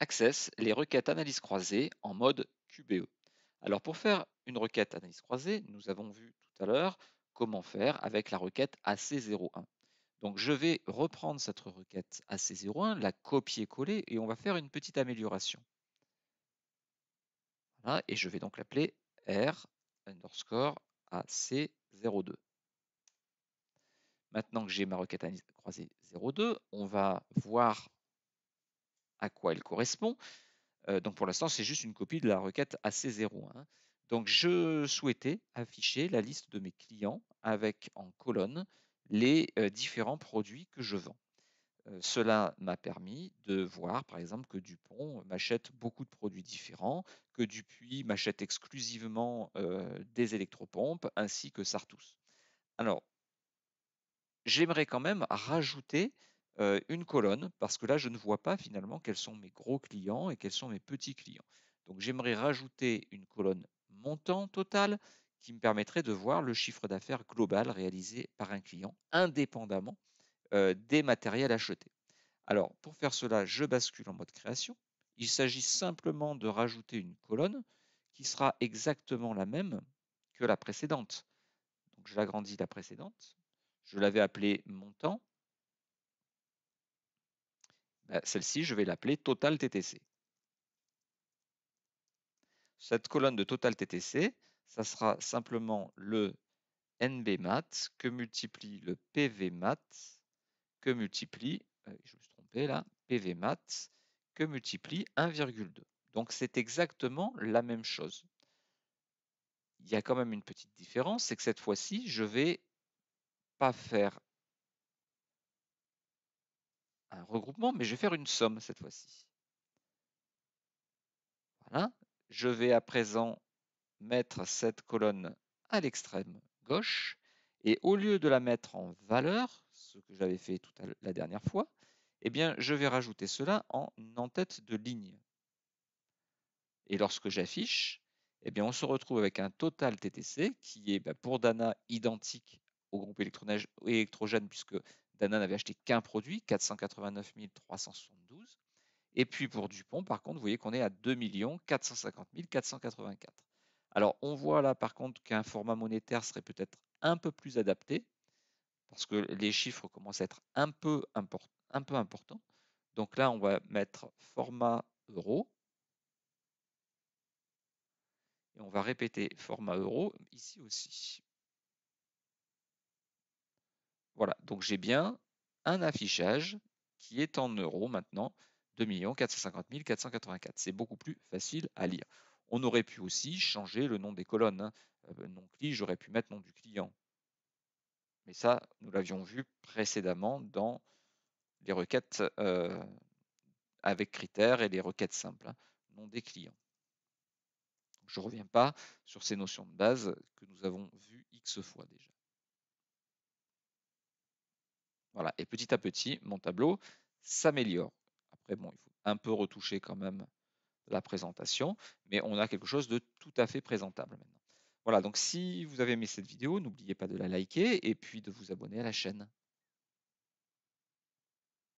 access les requêtes analyse croisée en mode QBE. Alors pour faire une requête analyse croisée, nous avons vu tout à l'heure comment faire avec la requête AC01. Donc je vais reprendre cette requête AC01, la copier-coller et on va faire une petite amélioration. Voilà, et je vais donc l'appeler R underscore AC02. Maintenant que j'ai ma requête analyse croisée 02, on va voir à quoi elle correspond. Euh, donc pour l'instant, c'est juste une copie de la requête AC01. Hein. Donc je souhaitais afficher la liste de mes clients avec en colonne les euh, différents produits que je vends. Euh, cela m'a permis de voir, par exemple, que Dupont m'achète beaucoup de produits différents, que Dupuis m'achète exclusivement des électropompes, ainsi que Sartous. Alors, j'aimerais quand même rajouter euh, une colonne, parce que là, je ne vois pas finalement quels sont mes gros clients et quels sont mes petits clients. Donc j'aimerais rajouter une colonne montant total qui me permettrait de voir le chiffre d'affaires global réalisé par un client, indépendamment euh, des matériels achetés. Alors, pour faire cela, je bascule en mode création. Il s'agit simplement de rajouter une colonne qui sera exactement la même que la précédente. Donc, je l'agrandis la précédente. Je l'avais appelée montant. Bah, celle-ci, je vais l'appeler Total TTC. Cette colonne de Total TTC, ça sera simplement le NBMAT que multiplie le PVMAT que multiplie, euh, je que multiplie 1,2. Donc c'est exactement la même chose. Il y a quand même une petite différence, c'est que cette fois-ci, je ne vais pas faire un regroupement, mais je vais faire une somme cette fois-ci. Voilà. Je vais à présent mettre cette colonne à l'extrême gauche. Et au lieu de la mettre en valeur, ce que j'avais fait tout la dernière fois, eh bien, je vais rajouter cela en en-tête de ligne. Et lorsque j'affiche, eh bien, on se retrouve avec un total TTC qui est bah, pour Dana identique au groupe électrogène puisque Dana n'avait acheté qu'un produit, 489 372. Et puis pour Dupont, par contre, vous voyez qu'on est à 2 450 484. Alors on voit là par contre qu'un format monétaire serait peut-être un peu plus adapté, parce que les chiffres commencent à être un peu, un peu importants. Donc là, on va mettre format euro. Et on va répéter format euro ici aussi. Voilà, donc j'ai bien un affichage qui est en euros maintenant, 2 450 484. C'est beaucoup plus facile à lire. On aurait pu aussi changer le nom des colonnes. Hein. Euh, j'aurais pu mettre nom du client. Mais ça, nous l'avions vu précédemment dans les requêtes euh, avec critères et les requêtes simples, hein. nom des clients. Je ne reviens pas sur ces notions de base que nous avons vues X fois déjà. Voilà. Et petit à petit, mon tableau s'améliore. Après, bon, il faut un peu retoucher quand même la présentation, mais on a quelque chose de tout à fait présentable maintenant. Voilà, donc si vous avez aimé cette vidéo, n'oubliez pas de la liker et puis de vous abonner à la chaîne.